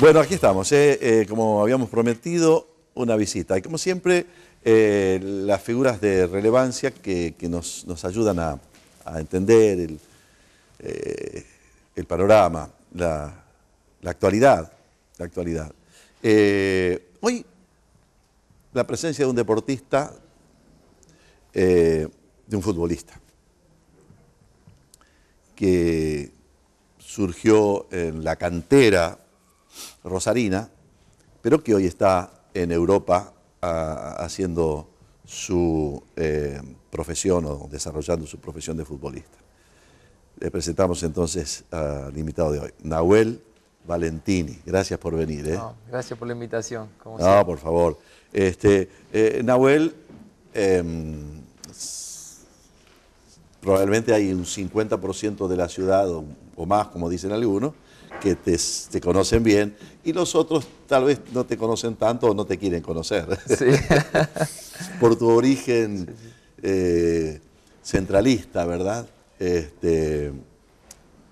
Bueno, aquí estamos, ¿eh? Eh, como habíamos prometido, una visita. Y como siempre, eh, las figuras de relevancia que, nos, ayudan a, entender el, panorama, la, actualidad. La actualidad. hoy, la presencia de un deportista, de un futbolista, que surgió en la cantera rosarina, pero que hoy está en Europa ah, haciendo su eh, profesión o desarrollando su profesión de futbolista. Le presentamos entonces al invitado de hoy, Nahuel Valentini. Gracias por venir. ¿eh? No, gracias por la invitación. no, por favor. Este, eh, Nahuel, em, probablemente hay un 50% de la ciudad o más, como dicen algunos, que te, conocen bien y los otros tal vez no te conocen tanto o no te quieren conocer. Sí. Por tu origen eh, centralista, ¿verdad? Este,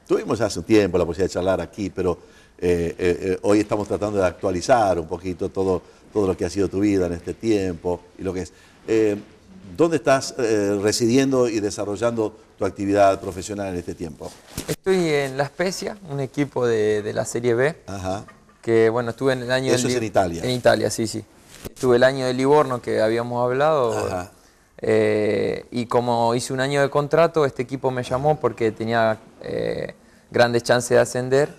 tuvimos hace un tiempo la posibilidad de charlar aquí, pero eh, eh, hoy estamos tratando de actualizar un poquito todo, todo lo que ha sido tu vida en este tiempo y lo que es. ¿Dónde estás eh, residiendo y desarrollando tu actividad profesional en este tiempo? Estoy en La Especia, un equipo de, la Serie B. Que bueno, estuve en el año... Eso es en Italia. En Italia, sí, sí. Estuve el año de Livorno que habíamos hablado. Eh, y como hice un año de contrato, este equipo me llamó porque tenía eh, grandes chances de ascender.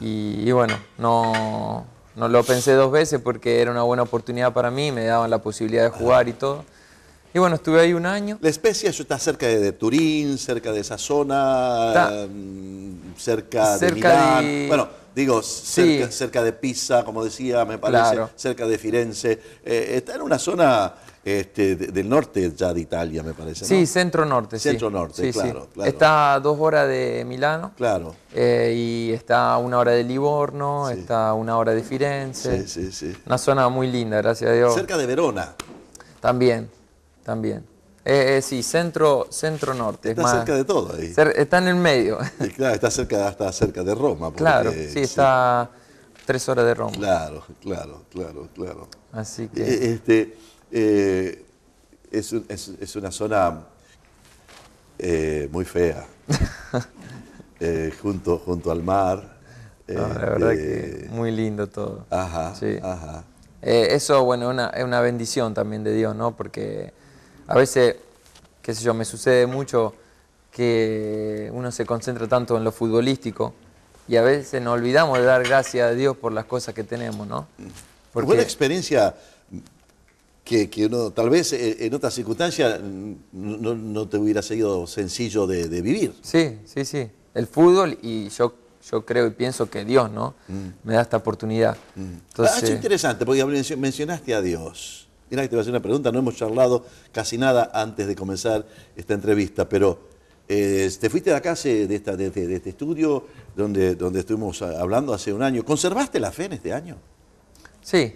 Y, bueno, no, no lo pensé dos veces porque era una buena oportunidad para mí, me daban la posibilidad de jugar y todo. Y bueno, estuve ahí un año. La especie eso está cerca de, Turín, cerca de esa zona, mm, cerca, de Milán. Bueno, digo, cerca, cerca, de Pisa, como decía, me parece, cerca de Firenze. Eh, está en una zona este, del norte ya de Italia, me parece. Sí, centro-norte. Centro-norte, claro, Está a dos horas de Milano. Claro. Eh, y está a una hora de Livorno, está a una hora de Firenze. Sí, sí, sí. Una zona muy linda, gracias a Dios. Cerca de Verona. También también. Eh, eh, sí, centro, centro norte. Está cerca de todo ahí. está en el medio. claro, está cerca, cerca de Roma. claro, sí, está está tres horas de Roma. Claro, claro, claro, claro. Así que. Eh, este, es, una zona muy fea. junto, junto al mar. la este, verdad que muy lindo todo. Ajá. eso, bueno, es una bendición también de Dios, ¿no? Porque a veces, qué sé yo, me sucede mucho que uno se concentra tanto en lo futbolístico y a veces nos olvidamos de dar gracias a Dios por las cosas que tenemos, ¿no? Porque... una experiencia que, uno, tal vez eh, en otras circunstancias mm, no, te hubiera sido sencillo de, vivir. Sí, sí, sí. El fútbol y yo, yo creo y pienso que Dios, ¿no? Mm. Me da esta oportunidad. Mm. Ah, es interesante, porque mencionaste a Dios. Mira, te voy a hacer una pregunta, no hemos charlado casi nada antes de comenzar esta entrevista, pero eh, te fuiste de acá de, de, este estudio donde, donde estuvimos hablando hace un año. ¿Conservaste la fe en este año? Sí.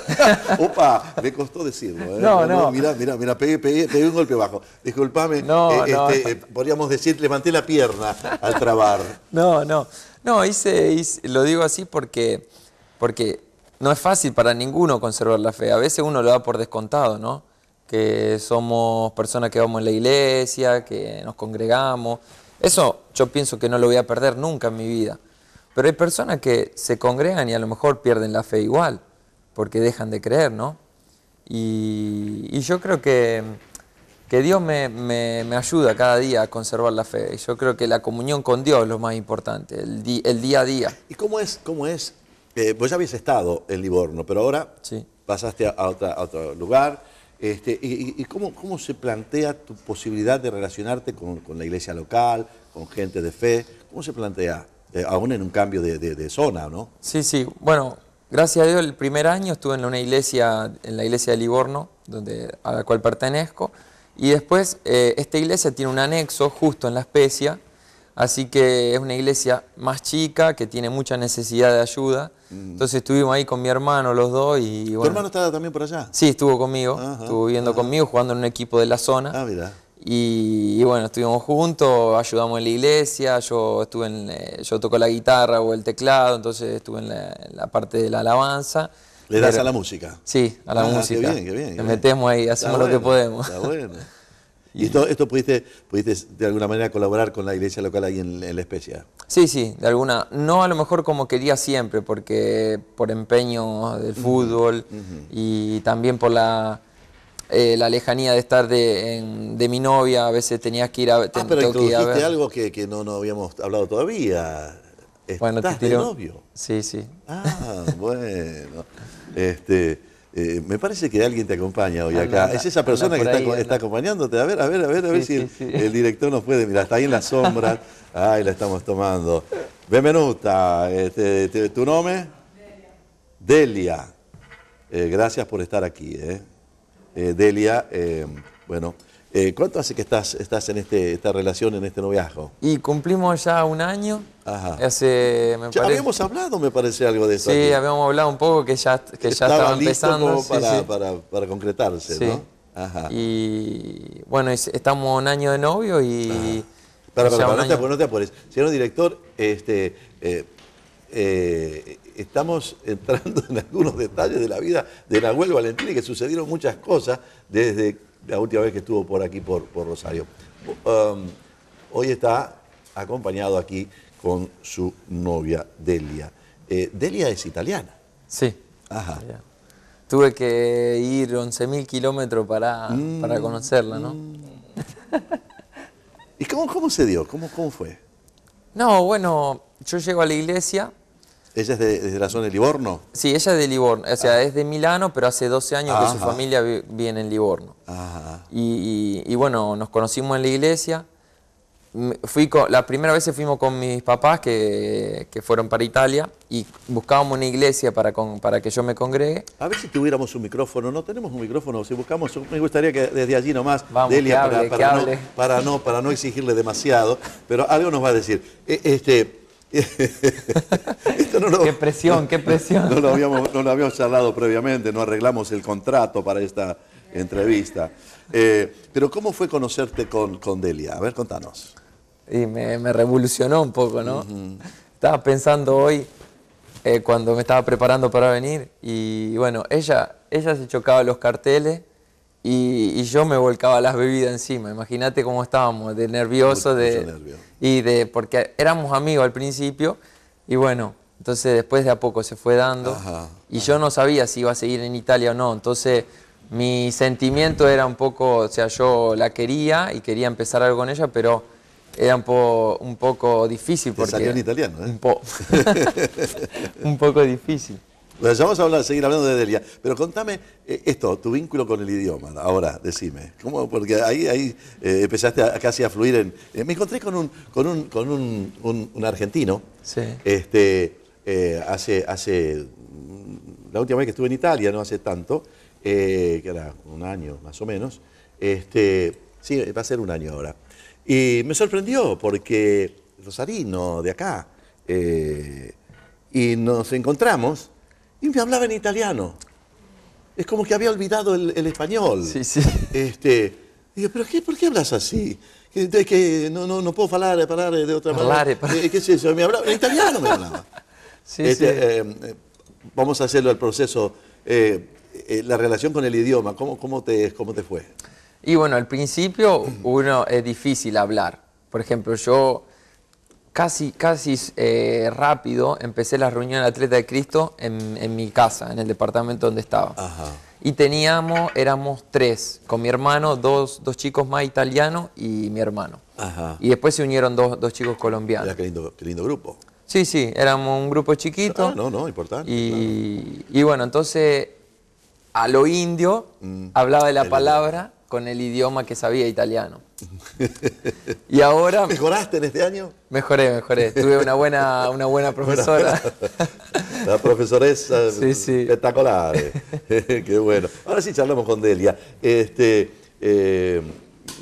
Opa, me costó decirlo. ¿eh? No, no. Mira, mira, mira, pegué, un golpe bajo. Disculpame, no, eh, este, podríamos decir, levanté la pierna al trabar. No, no. No, hice, lo digo así porque, porque no es fácil para ninguno conservar la fe. A veces uno lo da por descontado, ¿no? Que somos personas que vamos en la iglesia, que nos congregamos. Eso yo pienso que no lo voy a perder nunca en mi vida. Pero hay personas que se congregan y a lo mejor pierden la fe igual, porque dejan de creer, ¿no? Y, yo creo que, que Dios me, me, ayuda cada día a conservar la fe. Yo creo que la comunión con Dios es lo más importante, el, el día a día. ¿Y cómo es, cómo es eh, ya habías estado en Livorno, pero ahora pasaste a, otro lugar. Este, ¿Y, cómo, cómo, se plantea tu posibilidad de relacionarte con, la iglesia local, con gente de fe? ¿Cómo se plantea? Eh, aún en un cambio de, zona, ¿no? Sí, sí. Bueno, gracias a Dios el primer año estuve en una iglesia, en la iglesia de Livorno, donde, a la cual pertenezco. Y después, eh, esta iglesia tiene un anexo justo en la especia, Así que es una iglesia más chica, que tiene mucha necesidad de ayuda. Entonces estuvimos ahí con mi hermano, los dos. Y, ¿Tu hermano estaba también por allá? Sí, estuvo conmigo, estuvo viviendo conmigo, jugando en un equipo de la zona. Ah, mira. Y, bueno, estuvimos juntos, ayudamos en la iglesia, yo estuve en, eh, yo toco la guitarra o el teclado, entonces estuve en la, parte de la alabanza. ¿Le das a la música? Sí, a la ah, música. Qué bien, qué bien. metemos ahí, hacemos lo que podemos. Está bueno. Y esto, pudiste, pudiste de alguna manera colaborar con la iglesia local ahí en, La especie? Sí, sí, de alguna. No a lo mejor como quería siempre, porque por empeño del fútbol y también por la, eh, la lejanía de estar de, mi novia, a veces tenías que ir a. ah, algo que, no, habíamos hablado todavía. bueno, te de novio? Sí, sí. Ah, bueno. este. Eh, me parece que alguien te acompaña hoy acá. es esa persona que está, acompañándote. A ver, a ver, a ver, a ver si el, director nos puede. Mira, está ahí en la sombra, ahí la estamos tomando. Bienvenuta. Este, este, ¿Tu nombre? Delia. Delia. Eh, gracias por estar aquí. Eh. Delia, bueno. Eh, ¿Cuánto hace que estás, estás en este, esta relación, en este noviazgo? Y cumplimos ya un año. Ajá. ya habíamos hablado, me parece, algo de eso. Sí, habíamos hablado un poco que ya, estaba, ya estaba empezando. Listo para, Para, concretarse, ¿no? Ajá. Y bueno, estamos un año de novio y... Pero no, te, apures. Señor director, este, eh, eh, estamos entrando en algunos detalles de la vida de Nahuel y que sucedieron muchas cosas desde la última vez que estuvo por aquí, por, Rosario. Um, hoy está acompañado aquí con su novia, Delia. Eh, Delia es italiana. Sí. Ajá. Tuve que ir 11.000 kilómetros para, mm. para, conocerla, ¿no? ¿Y cómo, cómo, se dio? ¿Cómo, ¿Cómo fue? No, bueno, yo llego a la iglesia ¿Ella es de, la zona de Livorno? Sí, ella es de Livorno, o sea, ah. es de Milano, pero hace 12 años que su familia viene en Livorno. Ajá. Y, bueno, nos conocimos en la iglesia. Fui la primera vez fuimos con mis papás que, fueron para Italia y buscábamos una iglesia para, para que yo me congregue. A ver si tuviéramos un micrófono, no tenemos un micrófono, si buscamos, me gustaría que desde allí nomás, Vamos, Delia, para, no, para no exigirle demasiado, pero algo nos va a decir. E, este, qué presión, qué presión. No lo, habíamos, no charlado previamente, no arreglamos el contrato para esta entrevista. Eh, pero ¿cómo fue conocerte con, con, Delia? A ver, contanos. Y me, revolucionó un poco, ¿no? Estaba pensando hoy, eh, cuando me estaba preparando para venir, y bueno, ella, ella se chocaba los carteles y, yo me volcaba las bebidas encima. Imagínate cómo estábamos, de nervioso, de, y de porque éramos amigos al principio y bueno, entonces después de a poco se fue dando y yo no sabía si iba a seguir en Italia o no, entonces mi sentimiento era un poco, o sea, yo la quería y quería empezar algo con ella, pero era un, poco difícil. Porque, en italiano, ¿eh? un poco difícil vamos a seguir hablando de Delia, pero contame eh, esto, tu vínculo con el idioma, ahora, decime. ¿Cómo? Porque ahí, ahí eh, empezaste casi a fluir en... Eh, me encontré con un, con un, argentino, sí. este, hace, hace, mm, la última vez que estuve en Italia, no hace tanto, que era un año más o menos, este, sí, va a ser un año ahora. Y me sorprendió porque Rosarino, de acá, y nos encontramos y me hablaba en italiano. Es como que había olvidado el, español. Sí, sí. Este, digo, ¿pero qué, por qué hablas así? Que, de, que no, no, no, puedo hablar, hablar de otra manera. Eh, eh, ¿Qué es eso? en italiano me hablaba. Sí, este, sí. Eh, vamos a hacerlo el proceso. la relación con el idioma, ¿cómo, cómo, te, ¿cómo te fue? Y bueno, al principio uno es difícil hablar. Por ejemplo, yo casi, eh, rápido empecé la reunión del Atleta de Cristo en, mi casa, en el departamento donde estaba. Y teníamos, éramos tres, con mi hermano, dos, dos chicos más italianos y mi hermano. Y después se unieron dos, chicos colombianos. qué lindo, grupo. Sí, sí, éramos un grupo chiquito. Ah, no, no, importante. Y, bueno, entonces a lo indio mm. hablaba de la palabra con el idioma que sabía italiano. Y ahora... ¿Mejoraste en este año? Mejoré, mejoré. Tuve una buena, una buena profesora. La profesoresa es espectacular. Eh. Qué bueno. Ahora sí charlamos con Delia. Este, eh,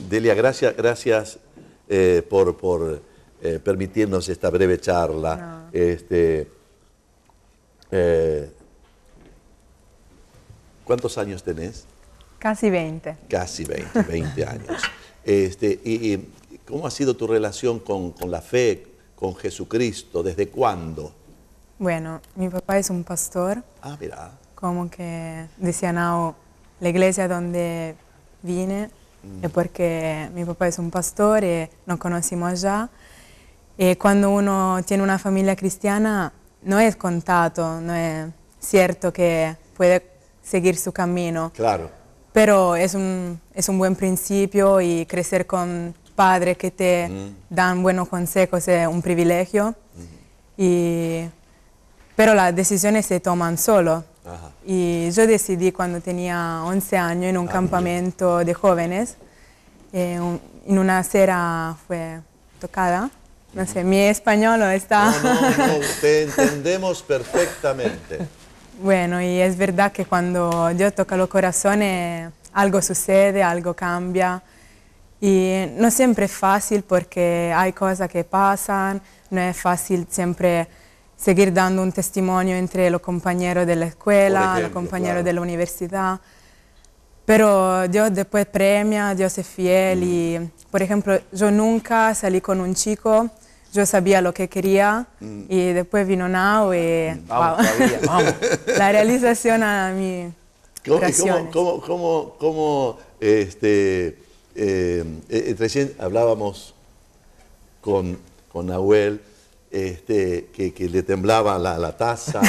Delia, gracias, gracias eh, por, por permitirnos esta breve charla. Este, ¿Cuántos años tenés? Casi 20. Casi 20, 20 años. Este, y, cómo ha sido tu relación con, la fe, con Jesucristo? ¿Desde cuándo? Bueno, mi papá es un pastor. Ah, mira. Como que decía Nao, la iglesia donde vine mm. es porque mi papá es un pastor y eh, nos conocimos allá. Y eh, cuando uno tiene una familia cristiana, no es contado, no es cierto que puede seguir su camino. Claro pero es un, es un buen principio y crecer con padres que te mm. dan buenos consejos es un privilegio. Y, pero las decisiones se toman solo. Y yo decidí cuando tenía 11 años en un ah, campamento de jóvenes, eh, en una acera fue tocada. No sé, mi español está... No, no, te entendemos perfectamente. Bueno, y es verdad que cuando Dios toca los corazones, algo sucede, algo cambia. Y no siempre es fácil porque hay cosas que pasan, no es fácil siempre seguir dando un testimonio entre los compañeros de la escuela, ejemplo, los compañeros claro. de la universidad. Pero Dios después premia, Dios es fiel mm. y, por ejemplo, yo nunca salí con un chico yo sabía lo que quería mm. y después vino Now y la realización a mi ¿Cómo, ¿Cómo, cómo, cómo este, eh, eh, recién hablábamos con, con Nahuel este, que, que, le temblaba la, la taza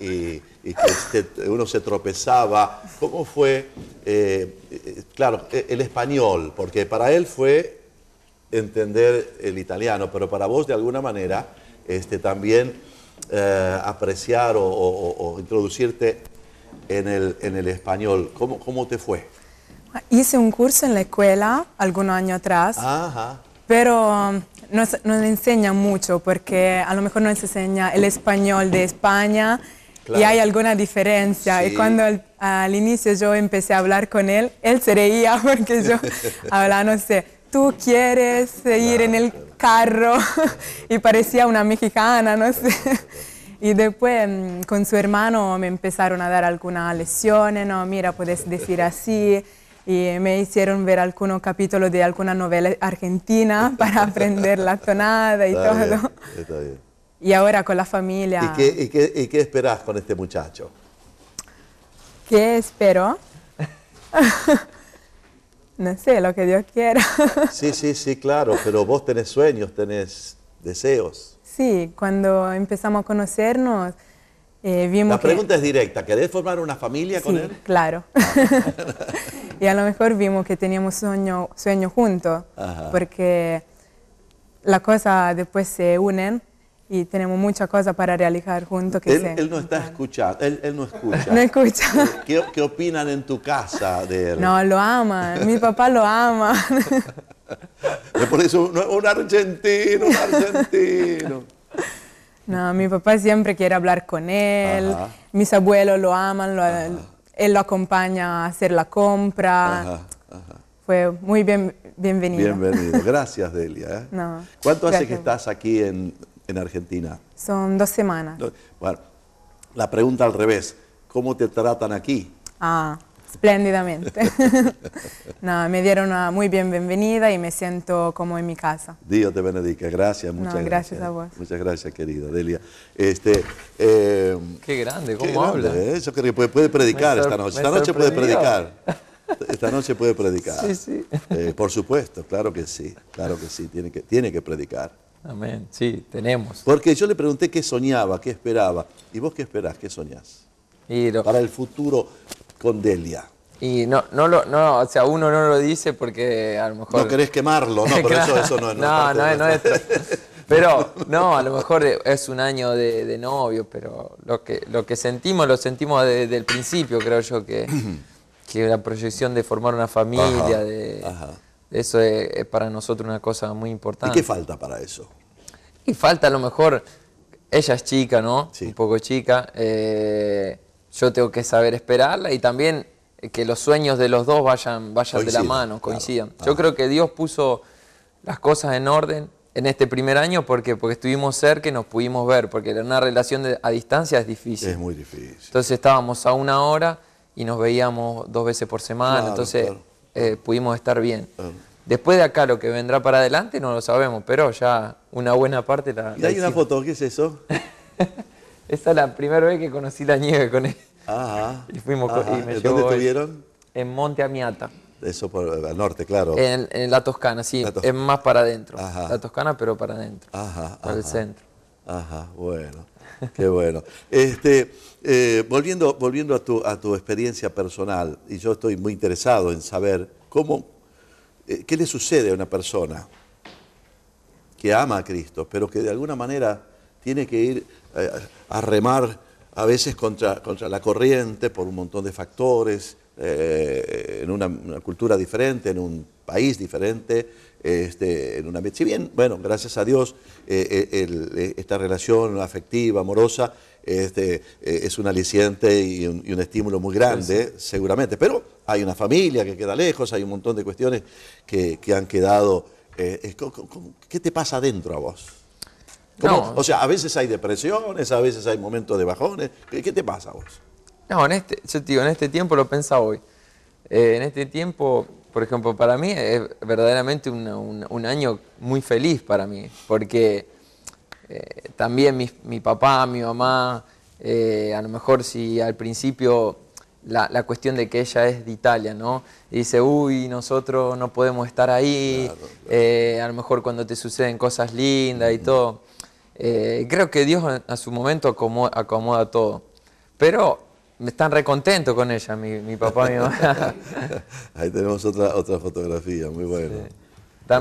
y, que uno se tropezaba. ¿Cómo fue? Eh, claro, el español, porque para él fue entender el italiano, pero para vos de alguna manera este, también eh, apreciar o, introducirte en el, en el español. ¿Cómo, ¿Cómo, te fue? Hice un curso en la escuela algunos año atrás, pero um, no, no enseña mucho porque a lo mejor no se enseña el español de España. y hay alguna diferencia. Y cuando al, al, inicio yo empecé a hablar con él, él se reía porque yo hablaba, no sé, tú quieres ir en el carro y parecía una mexicana, no sé. Y después mm, con su hermano me empezaron a dar alguna lección, no, mira, puedes decir así. Y me hicieron ver algunos capítulos de alguna novela argentina para aprender la tonada y todo. Y ahora con la familia. ¿Y qué, esperas qué esperás con este muchacho? ¿Qué espero? No sé, lo que Dios quiera. sí, sí, sí, claro, pero vos tenés sueños, tenés deseos. Sí, cuando empezamos a conocernos, eh, vimos La pregunta es directa, ¿querés formar una familia con él? claro. Ah. y a lo mejor vimos que teníamos sueño, sueño juntos, porque las cosas después se unen y tenemos muchas cosas para realizar juntos. Que él, él no está escuchando, él, no escucha. no escucha. Eh, ¿Qué, ¿Qué, opinan en tu casa de él? No, lo aman, mi papá lo ama. Por eso, un argentino, un argentino. No, mi papá siempre quiere hablar con él, mis abuelos lo aman, él lo acompaña a hacer la compra. Fue muy bien, bienvenido. Bienvenido, gracias Delia. ¿eh? No, ¿Cuánto hace que estás aquí en, en Argentina? Son dos semanas. Bueno, la pregunta al revés, ¿cómo te tratan aquí? Ah, espléndidamente. no, me dieron una muy bienvenida y me siento como en mi casa. Dios te bendiga, gracias, muchas gracias. gracias. a vos. Muchas gracias, querida Delia. Este, em, qué grande, cómo habla. Eh? que puede, predicar esta noche, esta noche puede predicar. Esta noche puede predicar. Sí, sí. Eh, por supuesto, claro que sí, claro que sí, tiene que, tiene que predicar. Amén. Sí, tenemos. Porque yo le pregunté qué soñaba, qué esperaba. ¿Y vos qué esperás? ¿Qué soñás? Para el futuro con Delia. Y no, no lo, no, o sea, uno no lo dice porque a lo mejor. No querés quemarlo, no, pero eso, eso, no, no, no, no es nuestro. Pero, no, a lo mejor es un año de, novio, pero lo que, lo que sentimos, lo sentimos desde el principio, creo yo, que, la proyección de formar una familia, de. Eso es, para nosotros una cosa muy importante. ¿Y qué falta para eso? Y falta a lo mejor, ella es chica, ¿no? Sí. Un poco chica. Eh, yo tengo que saber esperarla y también que los sueños de los dos vayan, vayan de la mano, coincidan. Ah. Yo creo que Dios puso las cosas en orden en este primer año porque, porque estuvimos cerca y nos pudimos ver, porque una relación a distancia es difícil. Es muy difícil. Entonces estábamos a una hora y nos veíamos dos veces por semana, entonces eh, pudimos estar bien. Ah. Después de acá lo que vendrá para adelante no lo sabemos, pero ya una buena parte la... ¿Y hay una foto? ¿Qué es eso? Esa es la primera vez que conocí la nieve con él. Ah, ah. Y fuimos ¿Dónde estuvieron? En, Monte Amiata. Eso por eh, norte, claro. En, la Toscana, sí. Es más para adentro. La Toscana, pero para adentro. Ajá. Para el centro. Ajá, bueno, qué bueno. Este, eh, volviendo volviendo a, tu, a tu experiencia personal, y yo estoy muy interesado en saber cómo, eh, qué le sucede a una persona que ama a Cristo, pero que de alguna manera tiene que ir eh, a remar a veces contra, contra la corriente por un montón de factores, en una cultura diferente, en un país diferente, este, en una Si bien, bueno, gracias a Dios, eh, eh, eh, esta relación afectiva, amorosa, este, es un aliciente y un, estímulo muy grande, seguramente. Pero hay una familia que queda lejos, hay un montón de cuestiones que, han quedado. ¿Qué te pasa adentro a vos? O sea, a veces hay depresiones, a veces hay momentos de bajones. ¿Qué, te pasa a vos? No, en este, yo en este tiempo lo pensa hoy. en este tiempo por ejemplo, para mí es verdaderamente un, año muy feliz para mí, porque eh, también mi, papá, mi mamá, eh, a lo mejor si al principio la, cuestión de que ella es de Italia, ¿no? dice, uy, nosotros no podemos estar ahí, eh, a lo mejor cuando te suceden cosas lindas y todo. creo que Dios a su momento acomoda, acomoda todo. Pero me están recontentos con ella, mi, papá y mi mamá. Ahí tenemos otra, otra fotografía, muy buena.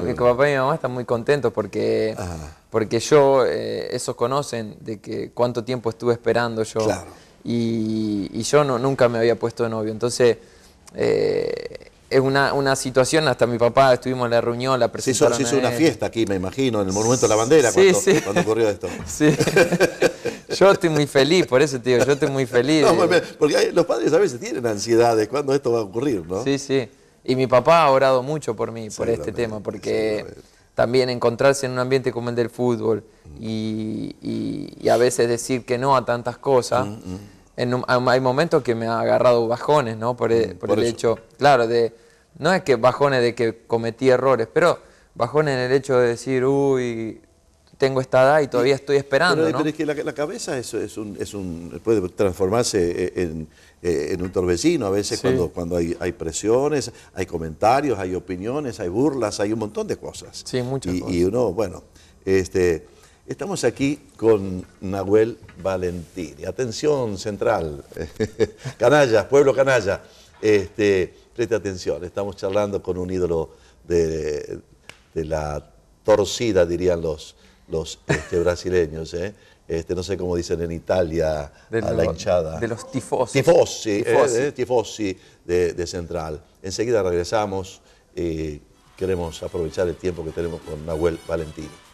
mi papá y mi mamá están muy contentos porque, porque yo, eh, esos conocen de que cuánto tiempo estuve esperando yo. Y, yo no, nunca me había puesto de novio. Entonces, eh, es una, situación, hasta mi papá estuvimos en la reunión, la presentación. Se hizo, hizo una fiesta aquí, me imagino, en el Monumento de la Bandera cuando, ocurrió esto. Sí. Yo estoy muy feliz, por eso te digo, yo estoy muy feliz. No, porque los padres a veces tienen ansiedades cuando esto va a ocurrir, ¿no? Sí, sí. Y mi papá ha orado mucho por mí, por este tema, porque también encontrarse en un ambiente como el del fútbol y, a veces decir que no a tantas cosas. Mm, mm. En hay momentos que me ha agarrado bajones, ¿no? por e- mm, el hecho, claro, de no es que bajones de que cometí errores, pero bajones en el hecho de decir, uy, tengo esta edad y todavía estoy esperando. ¿no? pero es que la, cabeza es, es, un, es, un, puede transformarse eh, eh, en, un torbellino a veces cuando, cuando hay, presiones, hay comentarios, hay opiniones, hay burlas, hay un montón de cosas. Sí, muchas y, cosas. Y uno, bueno, este, estamos aquí con Nahuel valentín Atención central, canallas, pueblo canalla. Este, Preste atención, estamos charlando con un ídolo de, la torcida, dirían los, los este, brasileños, ¿eh? este, no sé cómo dicen en Italia, a la hinchada. De los tifosi. Tifosi, eh, eh, de, Central. Enseguida regresamos y queremos aprovechar el tiempo que tenemos con Nahuel Valentino.